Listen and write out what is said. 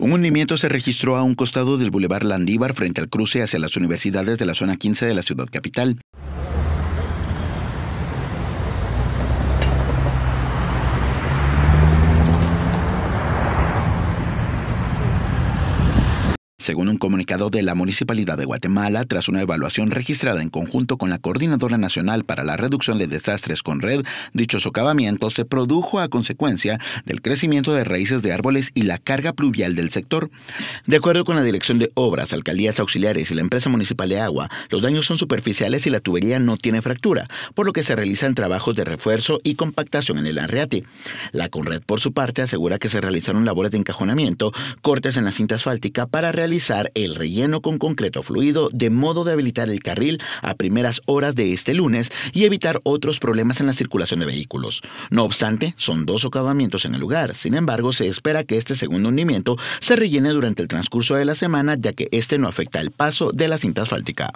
Un hundimiento se registró a un costado del Boulevard Landívar frente al cruce hacia las universidades de la zona 15 de la ciudad capital. Según un comunicado de la Municipalidad de Guatemala, tras una evaluación registrada en conjunto con la Coordinadora Nacional para la Reducción de Desastres con Red, dicho socavamiento se produjo a consecuencia del crecimiento de raíces de árboles y la carga pluvial del sector. De acuerdo con la Dirección de Obras, Alcaldías Auxiliares y la empresa municipal de agua, los daños son superficiales y la tubería no tiene fractura, por lo que se realizan trabajos de refuerzo y compactación en el Arreate. La Conred, por su parte, asegura que se realizaron labores de encajonamiento, cortes en la cinta asfáltica para realizar el relleno con concreto fluido de modo de habilitar el carril a primeras horas de este lunes y evitar otros problemas en la circulación de vehículos. No obstante, son dos socavamientos en el lugar. Sin embargo, se espera que este segundo hundimiento se rellene durante el transcurso de la semana ya que este no afecta el paso de la cinta asfáltica.